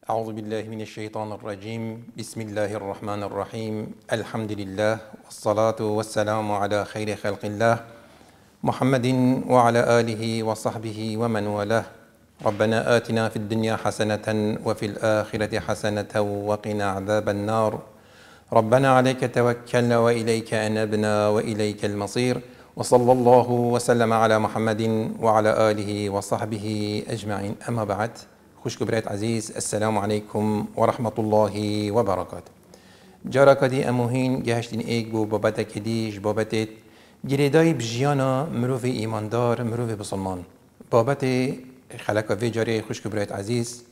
أعوذ بالله من الشيطان الرجيم بسم الله الرحمن الرحيم الحمد لله والصلاة والسلام على خير خلق الله محمد وعلى آله وصحبه ومن والاه ربنا آتنا في الدنيا حسنة وفي الآخرة حسنة وقنا عذاب النار ربنا عليك توكلنا وإليك أنبنا وإليك المصير وصلى الله وسلم على محمد وعلى آله وصحبه أجمعين أما بعد خوش كبرات عزيز السلام عليكم ورحمة الله وبركاته جارا كدي اموهين جهشتين ايك بو بابتا كديش بابتت جريداي بجيانا مروف ايماندار مروف بسلمان بابت خلقا في جاري خوش كبرات عزيز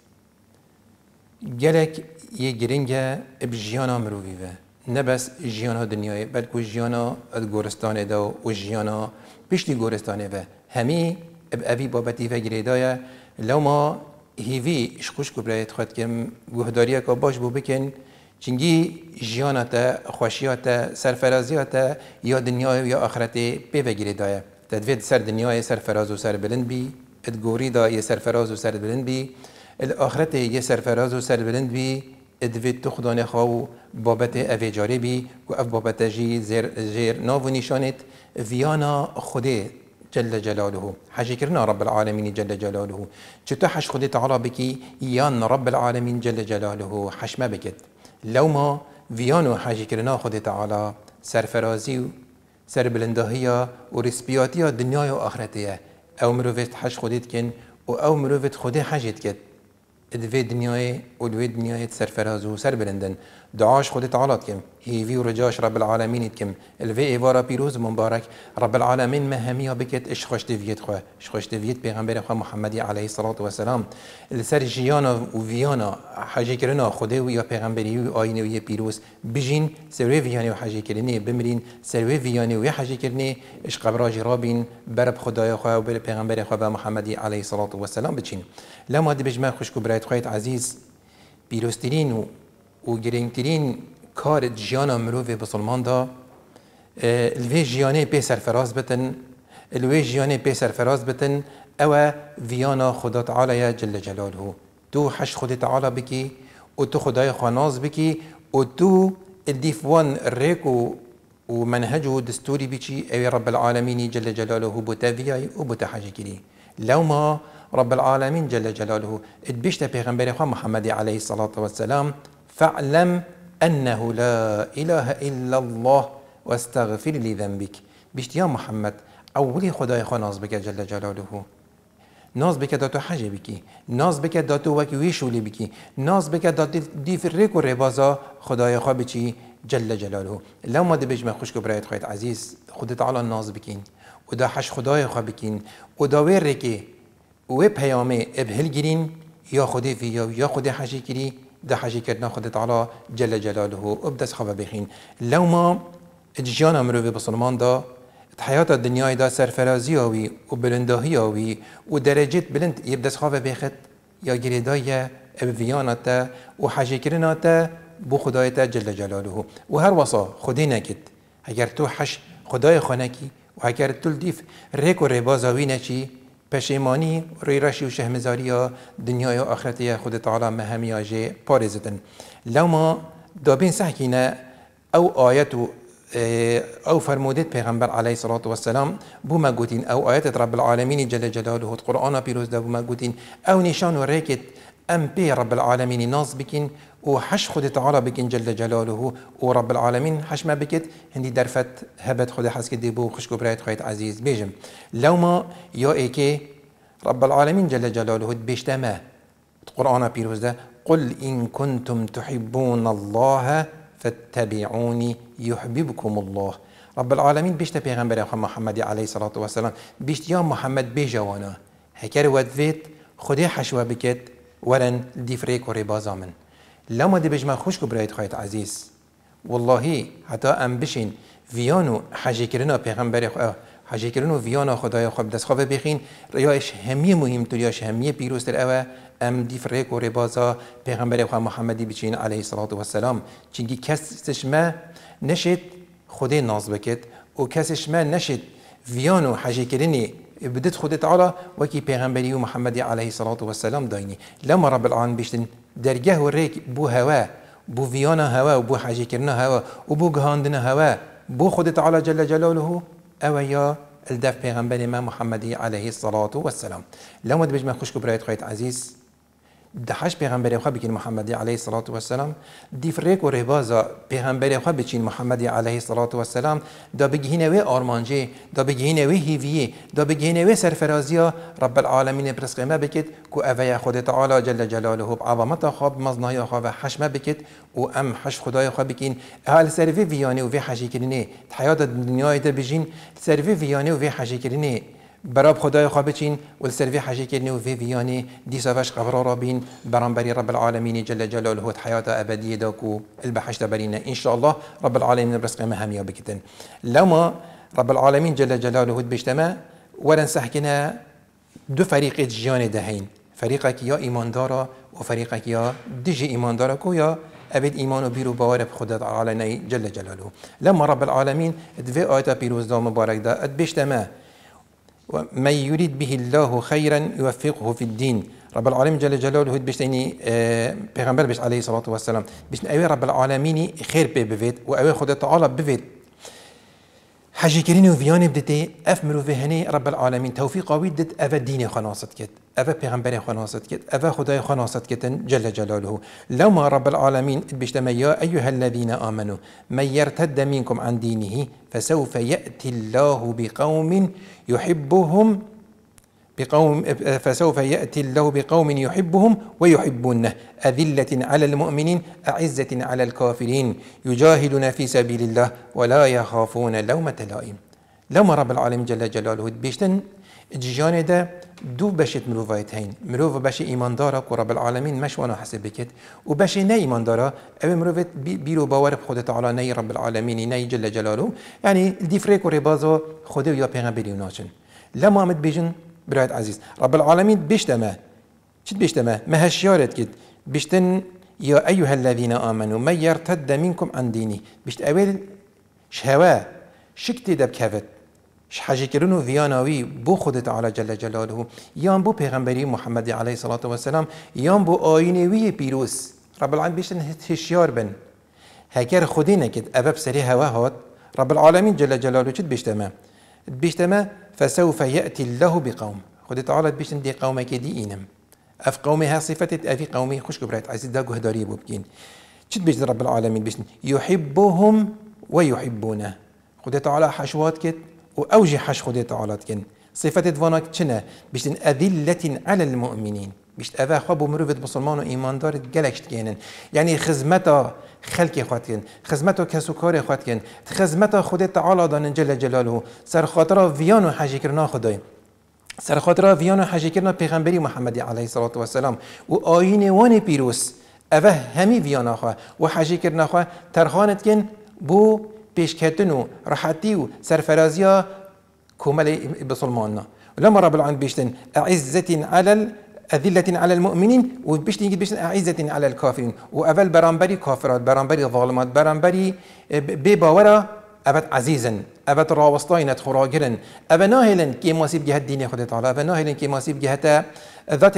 جلك يجرينجا بجيانا مروفي نه بس جیانا دنیای بلکه جیانا گورستانه دا و جیانا پشتی گورستان و همی اب اوی بابتی و گریدای لو ما هیوی شکوش کو بلایت خود کم گوهداری که باش بو بکن چنگی جیانات خوشیات سرفرازیات یا دنیا یا آخرت پی بگیری دایه تدوید سر دنیا سرفراز و سر بلند بی گوری دا یه سرفراز و سر بلند بی الاخرت یه سرفراز و سر بلند بی ادوید تو خدان و بابت اوی جاری بی و بابت جی زیر, زیر ناو و نشانت ویانا خوده جل جلاله حاجي كرنا رب العالمين جل جلاله چطو حش خودي تعالى بكي يان رب العالمين جل جلاله حش ما بكت لو ما فيانو حاجي كرنا خودي تعالى سرفرازي سر بلندهية ورسبياتية دنيا وآخرتية او مروفت حش خودي و او مروفت خودي حاجي تكت دنياي دنیای و دوی دنیای سرفراز و دعاش خودي تعالى هي في رجاش رب العالمين العالمین الفي اي ورا بيروز مبارك رب العالمين مهمی ها بکت اش خوش دویت خو اش خوش دویت بيغمبر خو محمد عليه الصلاة والسلام السر جيانا جیانا و ویانا حجی کرنا خوده و یا پیغمبری و آینه و یا پیروز بجین سروی ویانی و حجی کرنه بمرین سروی ویانی و یا حجی اش قبرا جرابین برب خدايا خو و بر پیغمبر خواه و محمدی الصلاة والسلام السلام بچین لما دی بجمع خوشکو برایت عزيز بيروز پیروزترین و, و گرینگترین کار جیانا مروف بسلمان دا اه، الوی جیانه پی سرفراز بتن الوی جیانه پی سرفراز بتن او ویانا خدا تعالی جل جلاله تو حش خود تعالی بکی و تو خدای خاناز بکی و تو و منهج و دستوری بچی أي رب العالمين جل جلاله بوتافياي کری لو ما رب العالمین جل جلاله ادبشت خواه محمد صلاة و السلام فعلم أنه لا إله إلا الله واستغفر لي ذنبك بشت يا محمد أولي خداي خو ناز بك جل جلاله ناز بك داتو حاجة بكي ناز بك داتو وكي ويشولي بكي ناز بك داتو دي في الريك والربازة خداي خو بكي جل جلاله لو ما دبج ما خوشك برايت خويت عزيز خد تعالى ناز بكين ودا حش خداي خو بكين ودا ويركي وي پیامه ابهل گیرین يا خودی ویدیو يا خودی حشی گیری ده حاجي كرنا خدت على جل جلاله وابدا دست بيخين لو ما اجیان امرو به بسلمان دا حیات الدنيا دا سرفرازی آوی و بلندهی آوی و درجت بلند یب دست خواب يا جريدايا گریدای و حاجی بو خدايتا جل جلاله و هر وصا خودی نکید اگر تو حش خداي خانكي و اگر تو دیف ریک و ریبازاوی پشیمانی روی رشی و شهمزاری شهمزاریا دنیای و آخرتی خود تعالی مهمی آجه پارزدن لو ما دابین سحکینا او آیت و اه، او فرمودت پیغمبر علیه و السلام بو ما گوتین او آیت رب العالمین جل جلاله قرآن پیروز دا ما گوتین او نشان و ریکت ام پی رب العالمین ناز بکین وحش خود تعالى بكين جل جلاله ورب العالمين حش ما بكت هندي درفت هبت خود حس ديبو بو خشكو برايت خويت عزيز بيجم لو ما يا ايكي رب العالمين جل جلاله بيشتما القرآن بيروز ده قل إن كنتم تحبون الله فاتبعوني يحببكم الله رب العالمين بيشتا پیغمبر محمد عليه الصلاة والسلام بيشت يا محمد بيجوانا هكر ودفت خدي حشوة بكت ولن ديفريك وريبازا من لما دي بجما خوش برايت خايت عزيز والله حتى ام بشين ویانو حجی کرنا پیغمبر خدا حجی و فیانو خدای خوب دست خو بخین ریایش همی مهم تریاش همی پیروز در اوه ام دی فریق و ربازا پیغمبر خدا محمدی بچین علیه الصلاة و السلام چنگی کسش ما نشد خود ناز بکد و کسش ما نشد ویانو حجی بدت خدت على وكي پیغمبری و محمد علیه الصلاة والسلام داینی لما رب العالمين بيشتن درگه و ریک بو هوا بو ویانا هوا و بو حاجی کرنا هوا و بو گهاندن هوا بو خدت على جل جلاله او یا الدف پیغمبر ما محمدی علیه الصلاة والسلام لما دبج من خوشک برایت خواهید عزیز دهش پیغمبر خواه بکن محمدی علیه الصلاۃ و السلام دیف به و رهباز پیغمبر بچین محمدی علیه الصلاۃ و السلام دا بگینه و آرمانجه دا بگینه و هیویه دا بگینه و سرفرازیا رب العالمین برس قیمه کو اوی خود تعالی جل جلاله عظمت خواب مزنای خواب و حشمه بکید و ام حش خدای خواه بکین اهل سرفی ویانه و وی حشی حیات تحیات دنیای در بجین سرفی ویانه و وی حشی براب خدای خواه بچین و سرفی حجی کرنی و وی ویانی دی وش قبر را بین بری رب العالمین جل جلاله و حیات ابدی داکو البحشت برینه انشاءالله رب العالمین رزق مهمیا بکتن لما رب العالمین جل جلاله هود بجتمع ورن سحكنا دو فريق جيان دهين فريقك يا إيمان دارا وفريقك يا دجي إيمان دارا كويا أبد إيمان وبيرو بوارب خدا على جل جلاله لما رب العالمين دفئ آيتا بيروز دا مبارك دا أدبشتما ومن يريد به الله خيرا يوفقه في الدين رب العالمين جل جلاله هود بيشتيني أه پیغمبر بيش عليه الصلاة والسلام بيشتين اوه رب العالمين خير بي بفيت و اوه خود تعالى بفيت حجي كرين وفيان بدتي اف مرو رب العالمين توفيق ويدت اف الدين خلاصت كده أفا پیغمبر خدا ناصد أفا خداي خدا ناصد جل جلاله لما رب العالمين بيشتما يا أيها الذين آمنوا من يرتد منكم عن دينه فسوف يأتي الله بقوم يحبهم بقوم فسوف يأتي الله بقوم يحبهم ويحبونه أذلة على المؤمنين أعزة على الكافرين يجاهدون في سبيل الله ولا يخافون لومة لائم لما رب العالمين جل جلاله بيشتن جيان ده دو بشت مروفايت هين مروف بشي ايمان دارا رب العالمين مش وانا حسب بكت وبشي نا دارا او مروف بيرو باور بخود تعالى ناي رب العالمين ناي جل جلاله يعني ديفريك وريبازا خود يا بيغمبري ناشن لما مت بيجن برايت عزيز رب العالمين بيشتما شت بيشتما ما هشيارت كت بيشتن يا ايها الذين امنوا من يرتد منكم عن ديني بيشت اول شهوه شكتي دب كفت شحجي كرنو فياناوي بو خودت تعالى جل جلاله يان بو پیغمبري محمد عليه الصلاة والسلام يان بو وی بيروس رب العالمين بيشن هشیار بن هكر خودی نکد أبب سری هوا هات رب العالمين جل جلاله چد بيشتما بيشتما فسوف يأتي الله بقوم علی تعالى دی دي قومك دي اینم أف قومي ها صفتت أفي قومي خوش كبرات عزيز دا قهداري بوبكين چد بيشن رب العالمين بيشن يحبهم ويحبونه خودت تعالى حشوات كت و اوجی حش خودی تعالات کن صفات وانک چنه بشتن اذلت علی المؤمنین بیشت اوه خواب مروید مسلمان و ایماندار گلکشت گینن یعنی خزمتا خلق خود کن خزمتا و کن خزمتا خود تعالی دانن جل جلاله سر خاطر ویان و حجی کرنا خدای سر خاطر ویان و حجی کرنا پیغمبری محمدی علیه الصلاة و سلام و آین وان پیروس اوه همی ویان خواه و حجی کرنا خواه کن بو بيشكتنو رحاتيو سرفرازيا كومالي سرفرازیا بسلماننا لما رب العالمين بيشتن أعزة على أذلة على المؤمنين وبيشتن يجد بيشتن أعزة على الكافرين وأفل برامبري كافرات برامبري ظالمات برامبري بباورا أبت عزيزا أبت راوستاين خراجرا أبا ناهلا كي ماسيب جهة دين خد تعالى أبا ناهلا كي ماسيب جهة ذات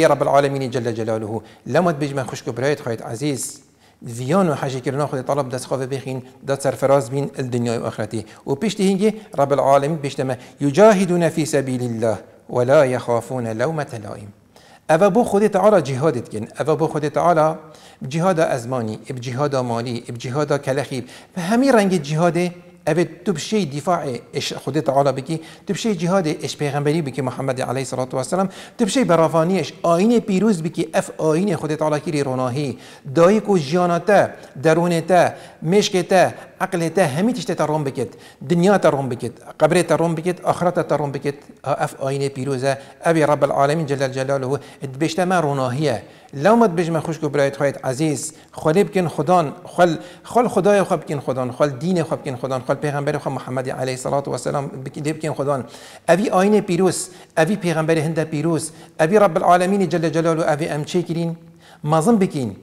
يا رب العالمين جل جلاله لما تبيج من خشك برايت خيط عزيز زیان و حشی کردن خود طلب دست خواه بخین دست سرفراز بین دنیای و آخرتی و پیش هنگی رب العالم پیش دمه یجاهدون فی سبیل الله ولا يخافون لومة لائم او بو خود تعالی جهادت کن او بو خود تعالی جهاد ازمانی جهاد مالی جهاد کلخی و همین رنگ جهاد اوید تو بشه دفاع اش خود تعالی بکی تو بشه جهاد اش پیغمبری بکی محمد علیه صلوات و سلام تو بشه اش آین پیروز بکی اف آین خود تعالی کی روناهی دایی کو جیانتا درونتا مشکتا عقلتا همی ترون بکت دنیا ترون بکت قبر ترون بکت آخرت ترون بکت اف آین پیروزه اوی رب العالمین جلال جلاله ما روناهیه لومت بجمه خوش گو برایت خواهید عزیز خوالی بکن خدان خال خدای خوب بکن خدان خال دین خوب بکن خدان خال پیغمبر خواب محمد علیه صلات و سلام بکن خدان اوی آین پیروس اوی پیغمبر هند پیروس اوی رب العالمین جل و اوی امچه کرین مازم بکین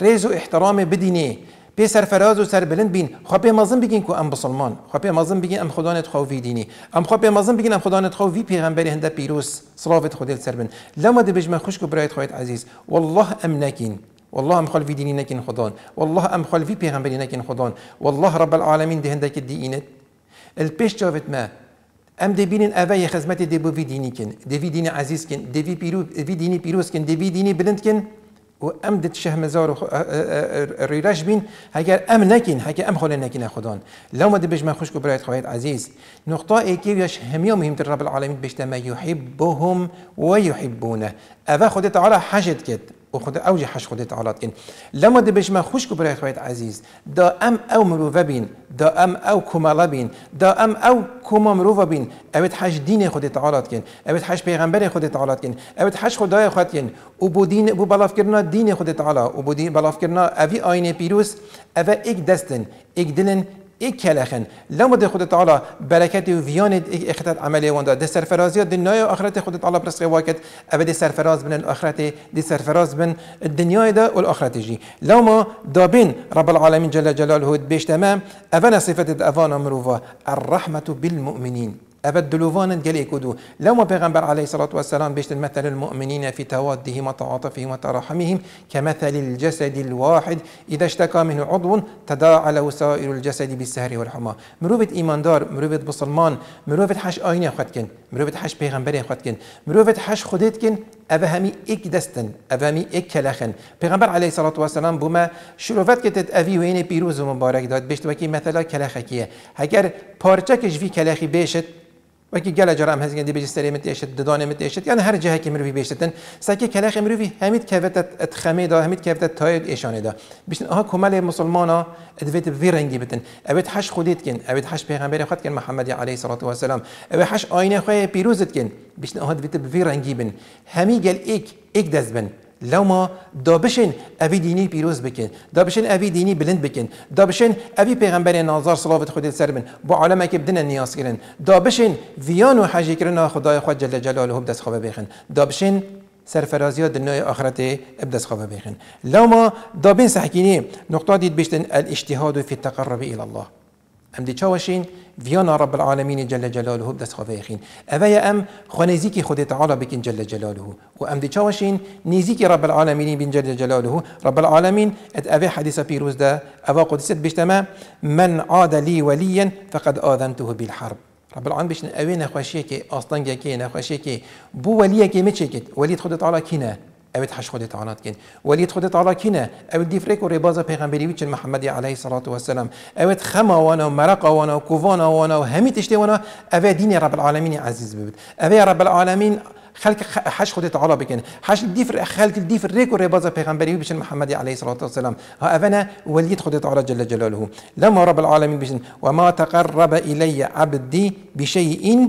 ریز و احترام بدینه بي سر فراز و سر بلند بین خوا پێ مەزم بگین کو ام بسلمان خوا پێ مەزم بگین ام خدانت وی دینی ام خوا پێ مەزم بگین ام خدانت وی خەوی پێغمبەری هەندە پیرروس سڵاوێت خودێت سەربن لەمە دەبژمە خوشک و برایت خۆیت عزیز والله ئەم نەکین والله ام وی دینی نکین خدان والله ام وی پیغمبري نکین خدان والله رب العالمين ده دی دينت البيش جابت ما ام دي بينن اوي خدمتي دي بو في ديني كن دي في ديني عزيز كن دي في بيرو في ديني بيروس كن دي في ديني بلند كن و امدت دت شه مزار بین اگر ام نکین هک ام خول نکین خودان لو مد بجما خوش کو برایت خوایت عزیز نقطه ای کی بیاش همیو مهم در رب العالمین بشته ما یحبهم و یحبونه اوا خود تعالی حشد کد و خود اوج حش خود تعالی کن لو مد بجما خوش کو برایت خوایت عزیز دا ام او مرو بین دا ام او کمالا بین دا ام او کومە مرۆڤ بین اوید حش دین خود تعالات کن اوید حش پیغمبر خود تعالات کن اوید حش خدای خود کن او بو دین بۆ بەڵافکردنا دین خود تعالا او بو دین بەڵافکردنا اوی آین پیروس او ایک دستن ایک دلن ای إيه کلخن لما ده خود تعالی برکت و ویان ای اختت عمل واندا ده سرفرازی دنیای آخرت خود تعالی برسقی واکت او ده سرفراز بن آخرت ده سرفراز بن دنیای دا و آخرت جی لما دابین رب العالمین جل جلال هود بیشتمام اوان صفت اوان مروفا الرحمت بالمؤمنین أبدلوا فانا قال لو ما بيغمبر عليه الصلاة والسلام بيش مثل المؤمنين في توادهم وتعاطفهم وتراحمهم كمثل الجسد الواحد إذا اشتكى منه عضو تداعى له سائر الجسد بالسهر والحمى مروفة إيمان دار مروفة بسلمان مروفة حش آينة خدكن مروفة حش بيغمبر خدكن مروفة حش خدتكن اوه همی یک دستن اوه همی یک کلخن پیغمبر علیه صلات و سلام بوما شروفت تد اوی و این پیروز و مبارک داد بشت وکی مثلا کلخکیه اگر پارچه وی کلخی بشت جرام هزين دي بيجي دەبێت يشت من مت يشت يعني هر جهه كي مروي مرۆڤ ساكي كلاخ مروي هميت هەمید اتخمي دا هميت کەوێتە تايد ايشان دا ئەها کۆمەلێ كمال ئەدوێت بێ ڕەنگی بتن ئەوێت هەش خودیتکن ئەوێت هەش پێغەمبەر خەتکن محەممەدی عليه سڵات وسلام ئەوێ حش اينه خۆی بيروزت كن ئەها دوێت بێ ڕەنگی بن همي گەل ايك ايك دەست بن لەو ما دابشن ئەوی دینی بکن، دا دابشن اوی دینی بلند بکەن دابشن ئەوی پیغمبر نازار سڵاوت خودی سەر بن بۆ عالمەکی بدنە نیازکردن دابشن ڤیان و حەژیکردنا خدای جلاله دست جلال هەب دەستخوا بێخن دابشن دنیا دنیای ئاخرەتێ آخرت دەستخوا بێخن لەو ما دابین سەحکینی نقطه دید ئەل ئیشتیهاد و فی التقرب إلى الله ام دی چاوشین ویانا رب العالمین جل جلاله بدس خواه خین ام خونیزی که خود تعالی بکن جل جلاله و ام دی چاوشین نیزی رب العالمین بین جل جلاله رب العالمین ات اوه حدیث پیروز ده أبا قدست بشتما من عاد لی ولیا فقد آذنته بالحرب رب العالمين بشن اوه نخوشيه که كينا که که بو وليه که مچه کت ولید خود تعالی کنه اوید حش خودت عانات کن ولیت خودت علا کینه اوید دیفریک و ربازا پیغمبری ویچن محمدی علیه صلات و سلام اوید خما وانا و وانا و وانا و همی تشتی وانا اوید دین رب العالمین عزیز ببید اوید رب العالمین خلق حش خودت علا بکن حش دیفر خلق دیفر ریک و ربازا پیغمبری بشن محمد علیه الصلاه والسلام ها انا وليد خودت علا جل جلاله لما رب العالمين بشن وما تقرب الي عبدي بشيء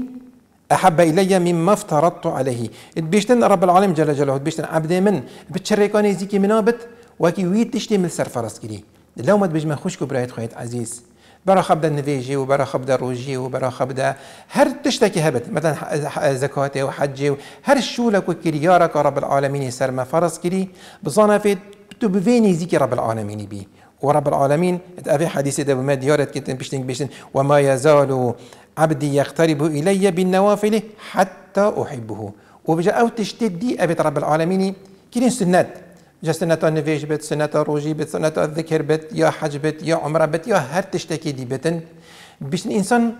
احب الي مما افترضت عليه بيشتن رب العالمين جل جلاله بيشتن عبد من بتشريكاني زيكي منابت وكي ويت تشتي من سر فرس كلي لو ما تبيش من خوش برايت خويت عزيز برا خبدا نفيجي وبرا خبدا روجي وبرا خبدا هر تشتكي هبت مثلا زكاتي وحجي هر شولك وكريارك رب العالمين سر ما فرس كري بصنفت تبفيني زيكي رب العالمين بيه ورب العالمين أبي حديث ده ما ديارت كتن بشتن بشتن وما يزال عبدي يقترب إلي بالنوافل حتى أحبه وبجاء أو تشتدي أبي رب العالمين كلين سنات جا سنة نفيج بيت سنة روجي بيت سنة الذكر بيت يا حج بيت يا عمرة بيت يا هر تشتكي دي بيتن بشتن إنسان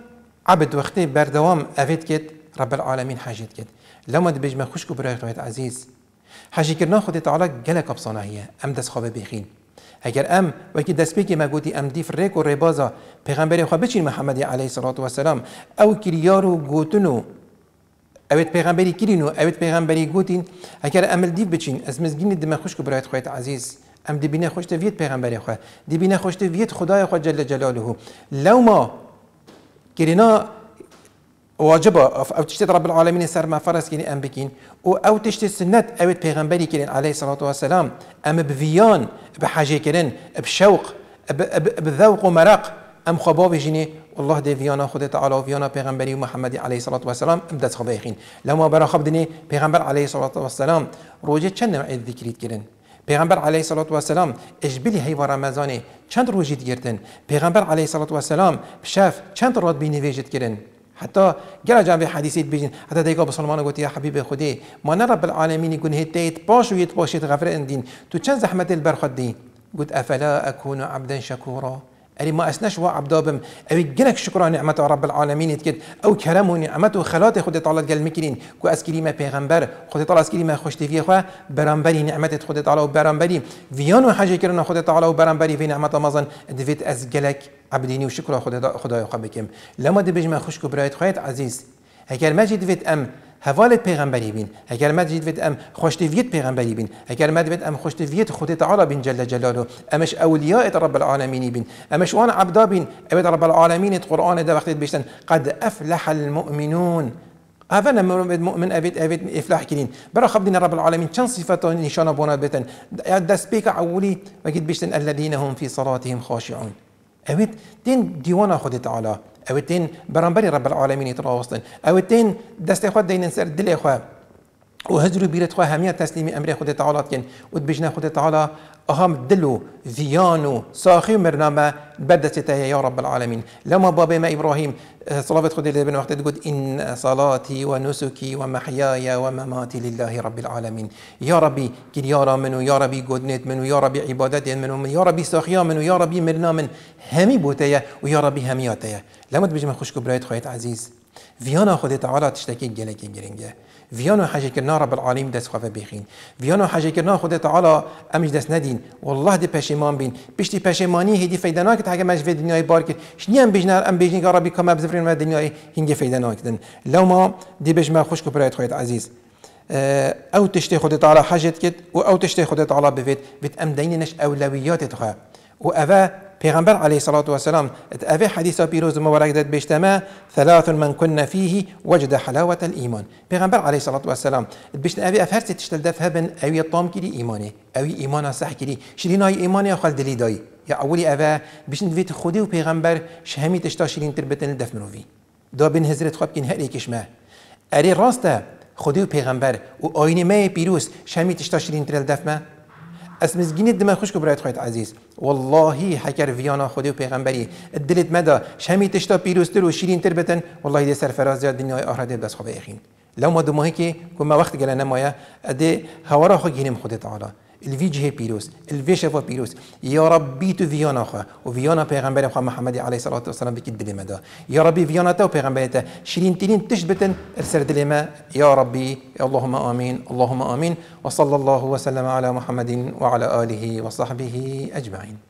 عبد وقتي بردوام أفيد كت رب العالمين حاجت كت لما دبج ما خشكو برايخ عزيز حاجي كرنا خدي تعالى جلك بصناهية أم دس خابة بيخين اگر ام وکی دست که مگودی ام دیف ریک و ریبازا پیغمبری خواه بچین محمدی علیه صلات و سلام او کلیارو گوتنو اوید پیغمبری کرینو اوید پیغمبری گوتین اگر عمل دیف بچین از مزگین دم خوش که برایت خواهد عزیز ام دبینه خوشت ویت پیغمبری خواه دبینه خوشت ویت خدای خواه جل جلاله لو ما کرینا واجبه او تشتت رب العالمين سر ما فرس كين ام بكين و او تشتت سنت او پیغمبري كين عليه الصلاه والسلام ام بفيان بحاجه كين بشوق بذوق ومرق ام خبابي جيني والله دي فيانا خود تعالى فيانا پیغمبري محمد عليه الصلاه والسلام ابدت خبايخين لما برا خبدني پیغمبر عليه الصلاه والسلام روجه چند نوع الذكريت كين پیغمبر علیه صلوات و سلام اجبلی و رمضان چند روزی گرتن پیغمبر علیه صلوات و سلام بشف چند رات بینویجت کردن حتی گرا جنبه حدیثیت بیجین حتی دیگه بسلمان يا حبیب خدي ما نرب رب العالمین گون هتیت باش و یت باشید غفر تو چند زحمت البرخد دین قلت افلا أكون عبدا شکورا أري ما أسناش عبد دابم أري جنك شكرا نعمة رب العالمين تكد أو كرم ونعمة خلات خد طال قال مكرين كو أسكريما بيغمبر خد تعالى أسكريما خوش تفي خوا برامبري نعمة خد طال او برامبري فيانو حاجة كرنا خد طال او برامبري في نعمة مزن دفيت أسجلك عبديني وشكرا خدا خدا يقبكم لما دبج ما خوش كبرايت خيت عزيز هكال ماجد فيت أم هەواڵێت پیغمبری بین اگر ئەگەر ام خوشت ویت پیغمبری بین اگر ئەگەر ام خوشت ویت خود تعالی بین جل جلاله امش اولیاء رب العالمین بین امش وان عبدا بین ئەوێت رب العالمین قرآن قورآن وقتی بیشتن قد أفلح المؤمنون هذا مؤمن أبيت أبيت إفلاح كلين برا خبدنا رب العالمين كان صفة نشان بونا بيتن دس بيك عولي وقد بيشتن الذين هم في صلاتهم خاشعون اوت تين ديوانا خدي تعالى اوت تين برامبري رب العالمين يتراوصن اوت تين دستي خد دين سر دلي اخوه و هزرو بیرت خواه همیان تسليمي امر خود تعالى کن و بجنه خود تعالی اهم دلو ذيانو ساخي مرنما بدت يا رب العالمين لما بابي ما ابراهيم صلاه خدي لابن وقت تقول ان صلاتي ونسكي ومحياي ومماتي لله رب العالمين يا ربي كل منو يا ربي قدنت منو يا ربي عبادت منو يا ربي ساخيا منو يا ربي مرنا من همي بوتايا ويا ربي همياتيا لما تبجي من خشك برايت خويت عزيز فيانا خود تعالى تشتكي جلك جرينجه فيانو حاجه كنا رب العالمين دس خواه بخین فيانو حاجه كنا خد تعالى امش دس ندين والله دي پشیمان بين پشتی پشیمانی هدي فایده نکرد حاجه مش في الدنيا بار کرد شنیم ام بجنی که ربی کما في الدنيا دنیای هنگی فایده نکردن لو ما دی بجما خوش کپرایت خویت عزيز او تشتي خد تعالى حاجه كت او تشتي خد تعالى بفيت بتأمدين نش اولوياتك و أفا پیغمبر علیه الصلاة و السلام اوه حدیث پیروز مبارک داد بشتما ثلاث من کن فیه وجد حلاوة الإيمان پیغمبر علیه الصلاة و السلام بشتما اوه اف تشتل دفه بن اوه طام کلی ایمانه اوه ایمان صح کلی ایمان یا خال دلی دای یا اولی اوه بشن دویت خودی و پیغمبر شهمی تشتا شرین تر بتن دف مروی دا بن هزرت خواب کن هر یکش ما اری راسته خودی و پیغمبر و آینه ما پیروز شهمی تشتا شرین تر دف ما اسم زگینید دمه خوش که برایت خواهد عزیز اللهی حکر ویانا خودی و پیغمبری دلت مدا شمی تشتا پیروست و شیرین تر بتن والله دی سرفراز دنیای آخرت بس خواهی اخین لو ما دمه که که ما وقت گلنه نمایه. اده هوارا خود گینم خودت تعالی الفيجه بيروس الفيشفا بيروس يا ربي تو فيونا خو وفيونا پیغمبر خو محمد عليه الصلاه والسلام بكيد دلما دا يا ربي فيونا تو پیغمبر تا شيرين تلين تشبتن ارسل دلما يا ربي اللهم امين اللهم امين وصلى الله وسلم على محمد وعلى اله وصحبه اجمعين